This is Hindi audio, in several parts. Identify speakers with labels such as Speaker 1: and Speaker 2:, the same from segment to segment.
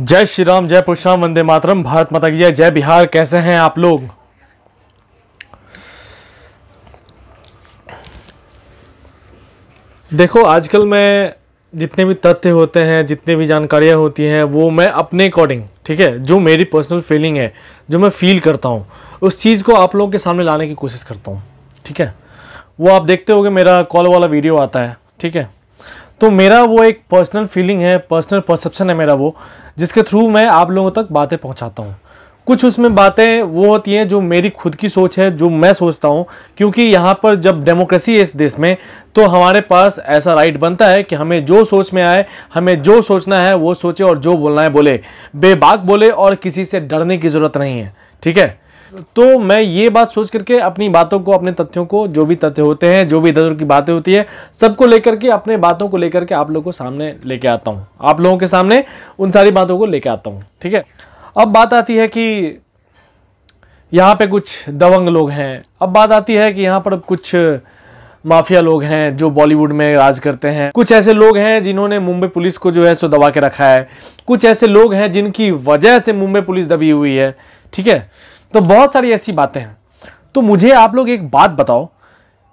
Speaker 1: जय श्री राम जय पुरुषराम वंदे मातरम भारत माता की जय जय बिहार कैसे हैं आप लोग देखो आजकल मैं जितने भी तथ्य होते हैं जितने भी जानकारियाँ होती हैं वो मैं अपने अकॉर्डिंग ठीक है जो मेरी पर्सनल फीलिंग है जो मैं फील करता हूँ उस चीज़ को आप लोगों के सामने लाने की कोशिश करता हूँ ठीक है वो आप देखते हो मेरा कॉल वाला वीडियो आता है ठीक है तो मेरा वो एक पर्सनल फीलिंग है पर्सनल परसेप्शन है मेरा वो जिसके थ्रू मैं आप लोगों तक बातें पहुंचाता हूँ कुछ उसमें बातें वो होती हैं जो मेरी खुद की सोच है जो मैं सोचता हूँ क्योंकि यहाँ पर जब डेमोक्रेसी है इस देश में तो हमारे पास ऐसा राइट बनता है कि हमें जो सोच में आए हमें जो सोचना है वो सोचे और जो बोलना है बोले बेबाक बोले और किसी से डरने की ज़रूरत नहीं है ठीक है तो मैं ये बात सोच करके अपनी बातों को अपने तथ्यों को जो भी तथ्य होते हैं जो भी इधर उधर की बातें होती है सबको लेकर के अपने बातों को लेकर के आप लोगों को सामने लेके आता हूँ आप लोगों के सामने उन सारी बातों को लेके आता हूँ ठीक है अब बात आती है कि यहाँ पे कुछ दबंग लोग हैं अब बात आती है कि यहाँ पर कुछ माफिया लोग हैं जो बॉलीवुड में राज करते हैं कुछ ऐसे लोग हैं जिन्होंने मुंबई पुलिस को जो है सो दबा के रखा है कुछ ऐसे लोग हैं जिनकी वजह से मुंबई पुलिस दबी हुई है ठीक है तो बहुत सारी ऐसी बातें हैं तो मुझे आप लोग एक बात बताओ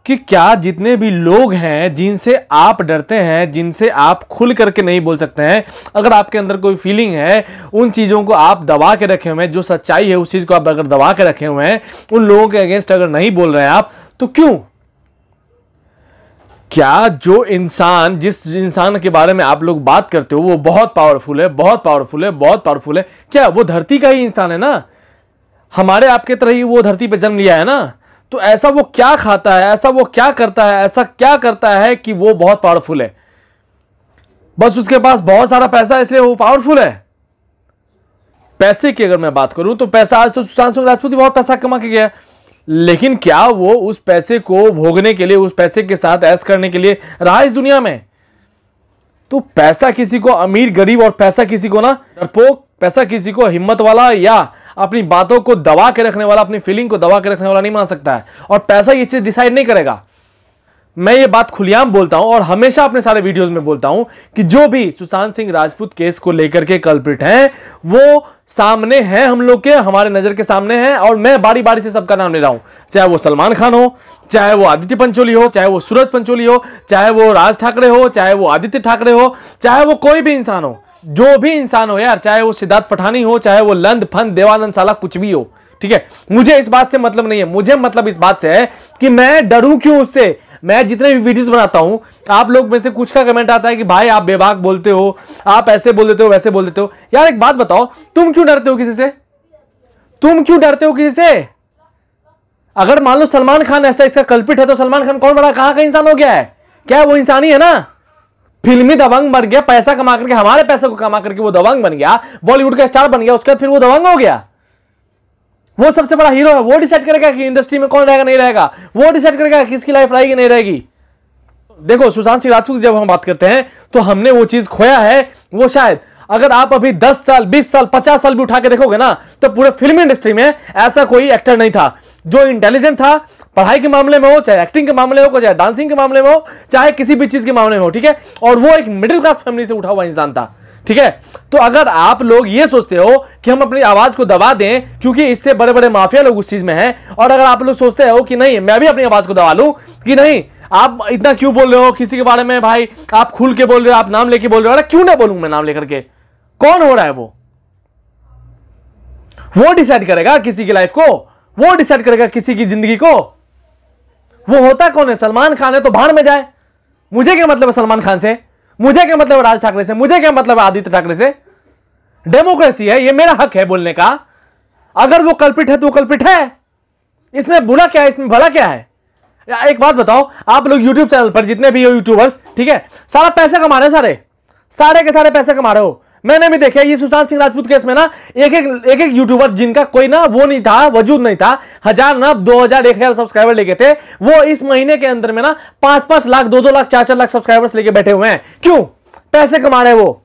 Speaker 1: कि क्या जितने भी लोग हैं जिनसे आप डरते हैं जिनसे आप खुल करके नहीं बोल सकते हैं अगर आपके अंदर कोई फीलिंग है उन चीज़ों को आप दबा के रखे हुए हैं जो सच्चाई है उस चीज़ को आप अगर दबा के रखे हुए हैं उन लोगों के अगेंस्ट अगर नहीं बोल रहे हैं आप तो क्यों क्या जो इंसान जिस इंसान के बारे में आप लोग बात करते हो वो बहुत पावरफुल है बहुत पावरफुल है बहुत पावरफुल है क्या वो धरती का ही इंसान है ना हमारे आपके तरह ही वो धरती पर जन्म लिया है ना तो ऐसा वो क्या खाता है ऐसा वो क्या करता है ऐसा क्या करता है कि वो बहुत पावरफुल है बस उसके पास बहुत सारा पैसा इसलिए वो पावरफुल है पैसे की अगर मैं बात करूं तो पैसा आज तो सुशांत सिंह राजपूत बहुत पैसा कमा के गया लेकिन क्या वो उस पैसे को भोगने के लिए उस पैसे के साथ ऐस करने के लिए रहा इस दुनिया में तो पैसा किसी को अमीर गरीब और पैसा किसी को ना डरपोक पैसा किसी को हिम्मत वाला या अपनी बातों को दबा के रखने वाला अपनी फीलिंग को दबा के रखने वाला नहीं मान सकता है और पैसा ये चीज़ डिसाइड नहीं करेगा मैं ये बात खुलियाम बोलता हूं और हमेशा अपने सारे वीडियोस में बोलता हूं कि जो भी सुशांत सिंह राजपूत केस को लेकर के कल्प्रिट हैं वो सामने हैं हम लोग के हमारे नजर के सामने हैं और मैं बारी बारी से सबका नाम ले रहा हूं चाहे वो सलमान खान हो चाहे वो आदित्य पंचोली हो चाहे वो सूरज पंचोली हो चाहे वो राज ठाकरे हो चाहे वो आदित्य ठाकरे हो चाहे वो कोई भी इंसान हो जो भी इंसान हो यार चाहे वो सिद्धार्थ पठानी हो चाहे वो लंद फंद देवानंद साला कुछ भी हो ठीक है मुझे इस बात से मतलब नहीं है मुझे मतलब इस बात से है कि मैं डरू क्यों उससे मैं जितने भी वीडियोस बनाता हूं आप लोग में से कुछ का कमेंट आता है कि भाई आप बेबाक बोलते हो आप ऐसे बोल देते हो वैसे बोल देते हो यार एक बात बताओ तुम क्यों डरते हो किसी से तुम क्यों डरते हो किसी से अगर मान लो सलमान खान ऐसा इसका कल्पित है तो सलमान खान कौन बड़ा कहा का इंसान हो गया है क्या वो इंसान ही है ना फिल्मी दबंग बन गया पैसा कमा करके हमारे पैसे को कमा करके वो दबंग बन गया बॉलीवुड का स्टार बन गया उसके बाद फिर वो दबंग हो गया वो सबसे बड़ा हीरो है वो डिसाइड करेगा कि इंडस्ट्री में कौन रहेगा नहीं रहेगा वो डिसाइड करेगा किसकी लाइफ रहेगी नहीं रहेगी देखो सुशांत सिंह राजपूत जब हम बात करते हैं तो हमने वो चीज खोया है वो शायद अगर आप अभी 10 साल 20 साल 50 साल भी उठा के देखोगे ना तो पूरे फिल्म इंडस्ट्री में ऐसा कोई एक्टर नहीं था जो इंटेलिजेंट था पढ़ाई के मामले में हो चाहे एक्टिंग के मामले हो चाहे डांसिंग के मामले में हो चाहे किसी भी चीज़ के मामले में हो ठीक है और वो एक मिडिल क्लास फैमिली से उठा हुआ इंसान था ठीक है तो अगर आप लोग ये सोचते हो कि हम अपनी आवाज को दबा दें क्योंकि इससे बड़े बड़े माफिया लोग उस चीज में हैं और अगर आप लोग सोचते हो कि नहीं मैं भी अपनी आवाज को दबा लूं कि नहीं आप इतना क्यों बोल रहे हो किसी के बारे में भाई आप खुल के बोल रहे हो आप नाम लेके बोल रहे हो अरे क्यों ना बोलूं मैं नाम लेकर के कौन हो रहा है वो वो डिसाइड करेगा किसी की लाइफ को वो डिसाइड करेगा किसी की जिंदगी को वो होता कौन है सलमान खान है तो बाहर में जाए मुझे क्या मतलब है सलमान खान से मुझे क्या मतलब राज ठाकरे से मुझे क्या मतलब आदित्य ठाकरे से डेमोक्रेसी है ये मेरा हक है बोलने का अगर वो कल्पित है तो कल्पित है इसमें बुरा क्या है इसमें भला क्या है एक बात बताओ आप लोग यूट्यूब चैनल पर जितने भी हो यूट्यूबर्स ठीक है सारा पैसे कमा रहे हो सारे सारे के सारे पैसे कमा रहे हो मैंने भी देखा ये सुशांत सिंह राजपूत केस में ना एक एक एक एक यूट्यूबर जिनका कोई ना वो नहीं था वजूद नहीं था हजार ना दो हजार एक हजार सब्सक्राइबर लेके थे वो इस महीने के अंदर में ना पांच पांच लाख दो दो लाख चार चार लाख सब्सक्राइबर्स लेके बैठे हुए हैं क्यों पैसे कमा रहे वो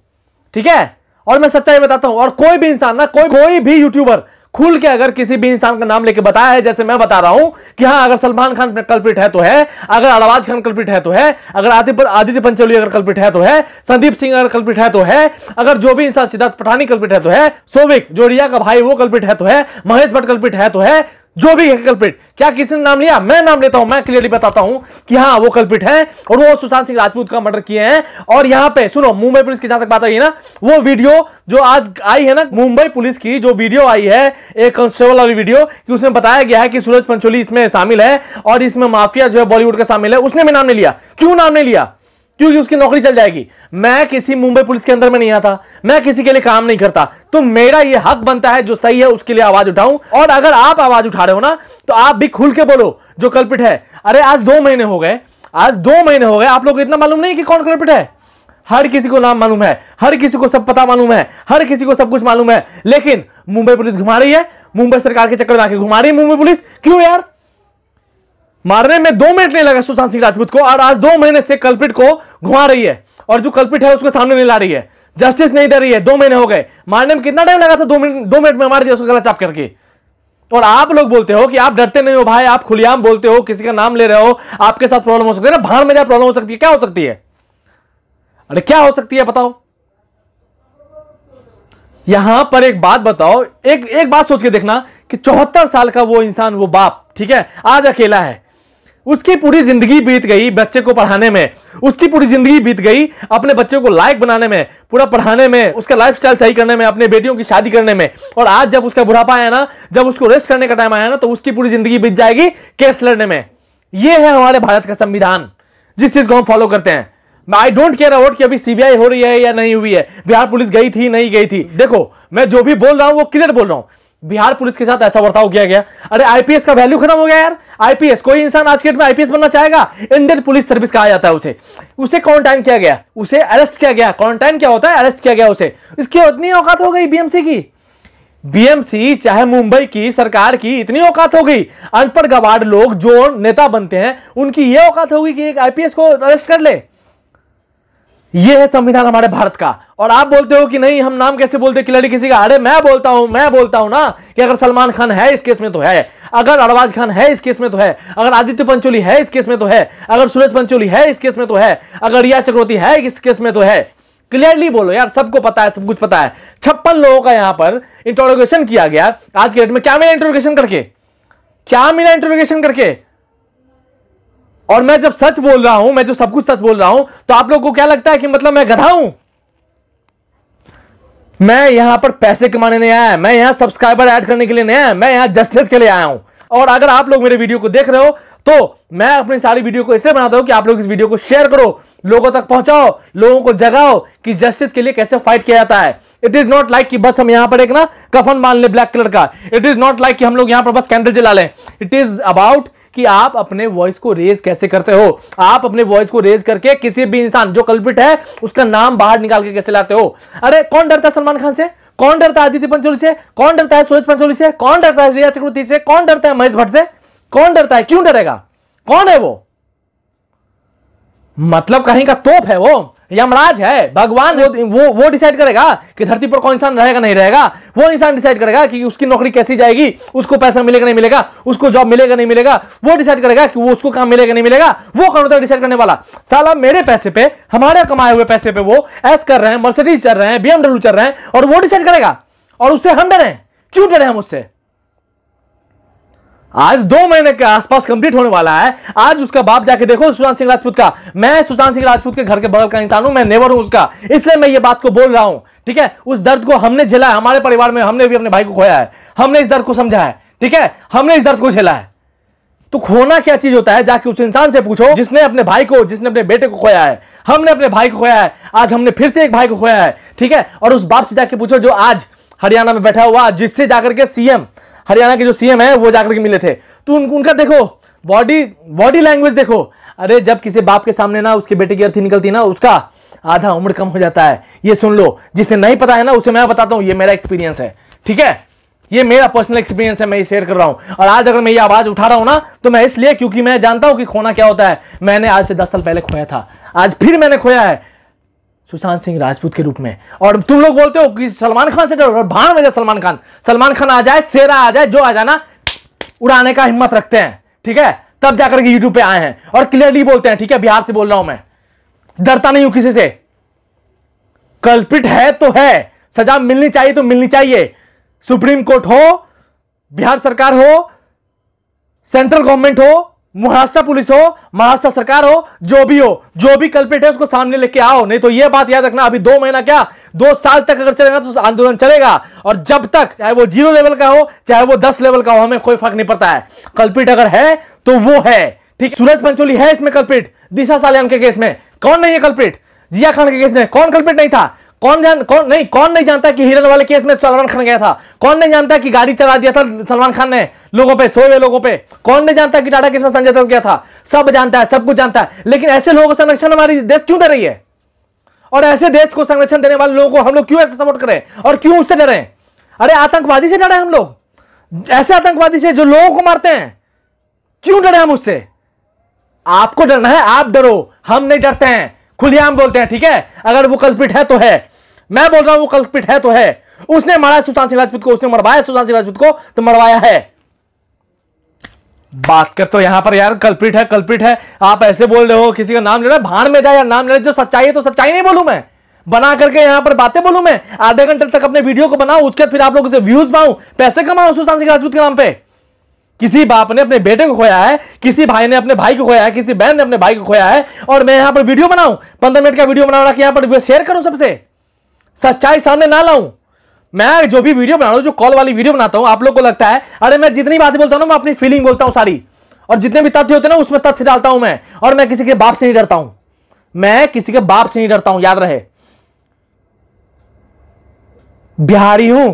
Speaker 1: ठीक है और मैं सच्चाई बताता हूं और कोई भी इंसान ना कोई कोई भी यूट्यूबर खुल के अगर किसी भी इंसान का नाम लेके बताया है जैसे मैं बता रहा हूं कि हाँ अगर सलमान खान कल्पिट है तो है अगर अड़वाज खान कल्पित है तो है अगर आदित्य पंचोली अगर कल्पित है तो है संदीप सिंह अगर कल्पित है तो है अगर जो भी इंसान सिद्धार्थ पठानी कल्पिट है तो है सोविक जो रिया का भाई वो कल्पित है तो है महेश भट्ट कल्पित है तो है जो भी है कल्पिट क्या किसी ने नाम लिया मैं नाम लेता हूं मैं क्लियरली बताता हूं कि हाँ वो कल्पिट है और वो सुशांत सिंह राजपूत का मर्डर किए हैं और यहां पे सुनो मुंबई पुलिस की जहां तक बात आई है ना वो वीडियो जो आज आई है ना मुंबई पुलिस की जो वीडियो आई है एक कॉन्स्टेबल वाली वीडियो कि उसमें बताया गया है कि सूरज पंचोली इसमें शामिल है और इसमें माफिया जो है बॉलीवुड का शामिल है उसने भी नाम नहीं लिया क्यों नाम नहीं लिया क्योंकि उसकी नौकरी चल जाएगी मैं किसी मुंबई पुलिस के अंदर में नहीं आता मैं किसी के लिए काम नहीं करता तो मेरा ये हक बनता है जो सही है उसके लिए आवाज उठाऊं और अगर आप आवाज उठा रहे हो ना तो आप भी खुल के बोलो जो कल्पिट है अरे आज दो महीने हो गए आज दो महीने हो गए आप लोग इतना मालूम नहीं कि कौन कल्पिट है हर किसी को नाम मालूम है हर किसी को सब पता मालूम है हर किसी को सब कुछ मालूम है लेकिन मुंबई पुलिस घुमा रही है मुंबई सरकार के चक्कर में आके घुमा रही है मुंबई पुलिस क्यों यार मारने में दो मिनट नहीं लगा सुशांत सिंह राजपूत को और आज दो महीने से कल्पिट को घुमा रही है और जो कल्पिट है उसको सामने नहीं ला रही है जस्टिस नहीं दे रही है दो महीने हो गए मारने में कितना टाइम लगा था दो मिनट दो मिनट में मार दिया उसको गला चाप करके और आप लोग बोलते हो कि आप डरते नहीं हो भाई आप खुलियाम बोलते हो किसी का नाम ले रहे हो आपके साथ प्रॉब्लम हो सकती है ना भाड़ में प्रॉब्लम हो सकती है क्या हो सकती है अरे क्या हो सकती है बताओ यहां पर एक बात बताओ एक एक बात सोच के देखना कि चौहत्तर साल का वो इंसान वो बाप ठीक है आज अकेला है उसकी पूरी जिंदगी बीत गई बच्चे को पढ़ाने में उसकी पूरी जिंदगी बीत गई अपने बच्चों को लायक बनाने में पूरा पढ़ाने में उसका लाइफ सही करने में अपने बेटियों की शादी करने में और आज जब उसका बुढ़ापा आया ना जब उसको रेस्ट करने का टाइम आया ना तो उसकी पूरी जिंदगी बीत जाएगी केस लड़ने में ये है हमारे भारत का संविधान जिस चीज को हम फॉलो करते हैं आई डोंट केयर अबाउट कि अभी सीबीआई हो रही है या नहीं हुई है बिहार पुलिस गई थी नहीं गई थी देखो मैं जो भी बोल रहा हूँ वो क्लियर बोल रहा हूँ बिहार पुलिस के साथ ऐसा बर्ताव किया गया अरे आईपीएस का वैल्यू खत्म हो गया यार आईपीएस कोई इंसान आज के डेट में आईपीएस बनना चाहेगा इंडियन पुलिस सर्विस कहा जाता है उसे उसे क्वारंटाइन किया गया उसे अरेस्ट किया गया क्वारंटाइन क्या होता है अरेस्ट किया गया उसे इसकी उतनी औकात हो गई बीएमसी की बीएमसी चाहे मुंबई की सरकार की इतनी औकात हो गई अनपढ़ गवार लोग जो नेता बनते हैं उनकी यह औकात होगी कि एक आईपीएस को अरेस्ट कर ले ये है संविधान हमारे भारत का और आप बोलते हो कि नहीं हम नाम कैसे बोलते खिलाड़ी किसी का अरे मैं बोलता हूं मैं बोलता हूं ना कि अगर सलमान खान है इस केस में तो है अगर अरबाज खान है इस केस में तो है अगर आदित्य पंचोली है इस केस में तो है अगर सूरज पंचोली है इस केस में तो है अगर रिया चक्रवर्ती है इस केस में तो है क्लियरली बोलो यार सबको पता है सब कुछ पता है छप्पन लोगों का यहां पर इंटरोगेशन किया गया आज के डेट में क्या मिला इंटरोगेशन करके क्या मिला इंटरोगेशन करके और मैं जब सच बोल रहा हूं मैं जो सब कुछ सच बोल रहा हूं तो आप लोगों को क्या लगता है कि मतलब मैं गधा हूं मैं यहां पर पैसे कमाने नहीं आया मैं यहां सब्सक्राइबर ऐड करने के लिए नहीं आया मैं यहां जस्टिस के लिए आया हूं और अगर आप लोग मेरे वीडियो को देख रहे हो तो मैं अपनी सारी वीडियो को इसलिए बनाता हूं कि आप लोग इस वीडियो को शेयर करो लोगों तक पहुंचाओ लोगों को जगाओ कि जस्टिस के लिए कैसे फाइट किया जाता है इट इज नॉट लाइक कि बस हम यहां पर एक ना कफन मान ले ब्लैक कलर का इट इज नॉट लाइक कि हम लोग यहां पर बस कैंडल जला लें इट इज अबाउट कि आप अपने वॉइस को रेज कैसे करते हो आप अपने वॉइस को रेज करके किसी भी इंसान जो कल्पिट है उसका नाम बाहर निकाल के कैसे लाते हो अरे कौन डरता सलमान खान से कौन डरता है आदित्य पंचोली से कौन डरता है सोज पंचोली से कौन डरता है रिया चक्रवर्ती से कौन डरता है महेश भट्ट से कौन डरता है क्यों डरेगा कौन है वो मतलब कहीं का तोप है वो यमराज है भगवान वो वो, डिसाइड करेगा कि धरती पर कौन इंसान रहेगा नहीं रहेगा वो इंसान डिसाइड करेगा कि उसकी नौकरी कैसी जाएगी उसको पैसा मिलेगा नहीं मिलेगा उसको जॉब मिलेगा नहीं मिलेगा वो डिसाइड करेगा कि वो उसको काम मिलेगा नहीं मिलेगा वो कौन होता है डिसाइड करने वाला साला मेरे पैसे पे हमारे कमाए हुए पैसे पे वो एस कर रहे हैं मर्सिडीज चल रहे हैं बीएमडब्ल्यू चल रहे हैं और वो डिसाइड करेगा और उससे हम डरे क्यों डरे हम उससे आज दो महीने के आसपास कंप्लीट होने वाला है आज उसका बाप जाके देखो सुशांत सिंह राजपूत का मैं सुशांत सिंह राजपूत के घर के बगल का इंसान हूं मैं नेवर हूं उसका इसलिए मैं ये बात को बोल रहा हूं ठीक है उस दर्द को हमने झेला है हमारे परिवार में हमने भी अपने भाई को खोया है हमने इस दर्द को समझा है ठीक है हमने इस दर्द को झेला है तो खोना क्या चीज होता है जाके उस इंसान से पूछो जिसने अपने भाई को जिसने अपने बेटे को खोया है हमने अपने भाई को खोया है आज हमने फिर से एक भाई को खोया है ठीक है और उस बाप से जाके पूछो जो आज हरियाणा में बैठा हुआ जिससे जाकर के सीएम हरियाणा के जो सीएम है वो जाकर के मिले थे तो उन, उनका देखो बॉडी बॉडी लैंग्वेज देखो अरे जब किसी बाप के सामने ना उसके बेटे की अर्थी निकलती ना उसका आधा उम्र कम हो जाता है ये सुन लो जिसे नहीं पता है ना उसे मैं बताता हूं ये मेरा एक्सपीरियंस है ठीक है ये मेरा पर्सनल एक्सपीरियंस है मैं ये शेयर कर रहा हूं और आज अगर मैं ये आवाज़ उठा रहा हूं ना तो मैं इसलिए क्योंकि मैं जानता हूं कि खोना क्या होता है मैंने आज से दस साल पहले खोया था आज फिर मैंने खोया है सुशांत सिंह राजपूत के रूप में और तुम लोग बोलते हो कि सलमान खान से डर भान वजह सलमान खान सलमान खान आ जाए सेरा आ जाए जो आ जाना उड़ाने का हिम्मत रखते हैं ठीक है तब जाकर के यूट्यूब पे आए हैं और क्लियरली बोलते हैं ठीक है बिहार से बोल रहा हूं मैं डरता नहीं हूं किसी से कल्पित है तो है सजा मिलनी चाहिए तो मिलनी चाहिए सुप्रीम कोर्ट हो बिहार सरकार हो सेंट्रल गवर्नमेंट हो महाराष्ट्र पुलिस हो महाराष्ट्र सरकार हो जो भी हो जो भी कल्पेट है उसको सामने लेके आओ नहीं तो यह बात याद रखना अभी दो महीना क्या दो साल तक अगर चलेगा तो आंदोलन चलेगा और जब तक चाहे वो जीरो लेवल का हो चाहे वो दस लेवल का हो हमें कोई फर्क नहीं पड़ता है कल्पिट अगर है तो वो है ठीक सूरज पंचोली है इसमें कल्पिट दिशा सालियान के केस में कौन नहीं है कल्पिट जिया खान के केस में कौन कल्पिट नहीं था कौन जान कौन नहीं कौन नहीं जानता कि हिरन वाले केस में सलमान खान गया था कौन नहीं जानता कि गाड़ी चला दिया था सलमान खान ने लोगों पे सोए हुए लोगों पे कौन नहीं जानता कि टाटा केस में संजय दत्त गया था सब जानता है सब कुछ जानता है लेकिन ऐसे लोगों को संरक्षण हमारी देश क्यों दे रही है और ऐसे देश को संरक्षण देने वाले लोगों को हम लोग क्यों ऐसे सपोर्ट करें और क्यों उससे डरें अरे आतंकवादी से डरे हम लोग ऐसे आतंकवादी से जो लोगों को मारते हैं क्यों डरे हम उससे आपको डरना है आप डरो हम नहीं डरते हैं खुलियाम बोलते हैं ठीक है अगर वो कल्पिट है तो है मैं बोल रहा हूं वो कल्पित है तो है उसने मारा सुशांत सिंह राजपूत को उसने मरवाया सुशांत सिंह राजपूत को तो मरवाया है बात कर तो यहां पर यार कल्पित है कल्पित है आप ऐसे बोल रहे हो किसी का नाम रहे भाड़ में जाए या नाम लेना जो सच्चाई है तो सच्चाई नहीं बोलू मैं बना करके यहां पर बातें बोलू मैं आधे घंटे तक अपने वीडियो को बनाऊ उसके फिर आप लोग उसे व्यूज पाऊं पैसे कमाऊ सुशांत सिंह राजपूत के नाम पे किसी बाप ने अपने बेटे को खोया है किसी भाई ने अपने भाई को खोया है किसी बहन ने अपने भाई को खोया है और मैं यहां पर वीडियो बनाऊं पंद्रह मिनट का वीडियो बना रहा कि यहां पर शेयर करूं सबसे सच्चाई सामने ना लाऊं मैं जो भी वीडियो बना रहा हूं जो कॉल वाली वीडियो बनाता हूं आप लोग को लगता है अरे मैं जितनी बातें बोलता हूं ना मैं अपनी फीलिंग बोलता हूं सारी और जितने भी तथ्य होते हैं ना उसमें तथ्य डालता हूं मैं और मैं किसी के बाप से नहीं डरता हूं मैं किसी के बाप से नहीं डरता हूं याद रहे बिहारी हूं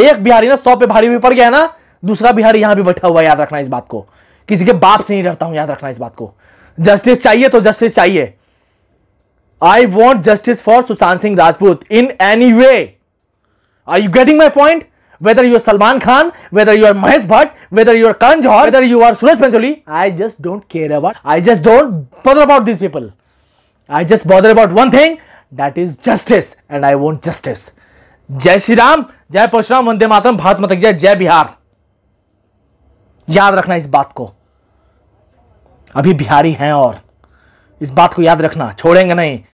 Speaker 1: एक बिहारी ना सौ पे भारी भी पड़ गया ना दूसरा बिहारी यहां भी बैठा हुआ याद रखना इस बात को किसी के बाप से नहीं डरता हूं याद रखना इस बात को जस्टिस चाहिए तो जस्टिस चाहिए I want justice for Sushant Singh Rajput in any way I you getting my point whether you're Salman Khan whether you're Mahesh Bhatt whether you're are Karan Johar whether you are Suraj Pancholi I just don't care about I just don't bother about this people I just bother about one thing that is justice and I want justice Jai Shri Ram जय परशुराम वंदे मातम भारत मतक जय जय बिहार याद रखना इस बात को अभी बिहारी हैं और इस बात को याद रखना छोड़ेंगे नहीं